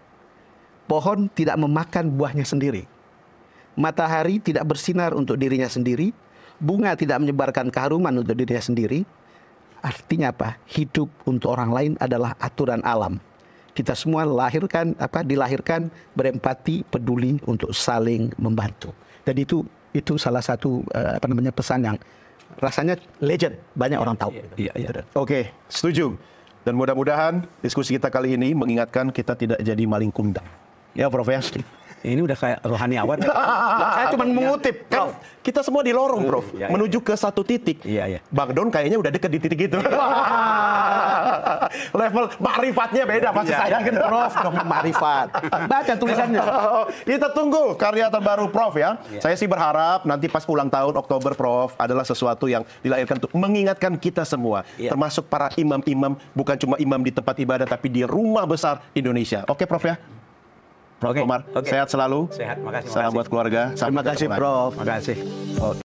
Pohon tidak memakan buahnya sendiri. Matahari tidak bersinar untuk dirinya sendiri. Bunga tidak menyebarkan keharuman untuk dirinya sendiri. Artinya apa? Hidup untuk orang lain adalah aturan alam. Kita semua lahirkan apa dilahirkan berempati, peduli untuk saling membantu. Dan itu itu salah satu eh, apa namanya pesan yang rasanya legend banyak orang tahu. Iya, iya. iya. Gitu. Oke, okay, setuju. Dan mudah-mudahan diskusi kita kali ini mengingatkan kita tidak jadi maling kundang. Ya Prof ya. Ini udah kayak rohaniawan. awan. saya cuma mengutip. Kan kita semua di lorong, Prof. Ya, ya. Menuju ke satu titik. Iya, iya. Bang Don kayaknya udah deket di titik itu. Level marifatnya beda pasti iya, saya iya. gitu. Prof, dong makrifat. Baca tulisannya. Oh, kita tunggu karya terbaru Prof ya. Iya. Saya sih berharap nanti pas ulang tahun Oktober Prof adalah sesuatu yang dilahirkan untuk mengingatkan kita semua, termasuk para imam-imam bukan cuma imam di tempat ibadah tapi di rumah besar Indonesia. Oke, Prof ya. Oke, Okay. Omar, okay. sehat selalu. Sehat, makasih. Salam makasih. buat keluarga. Terima kasih, Prof. Makasih. Oke. Okay.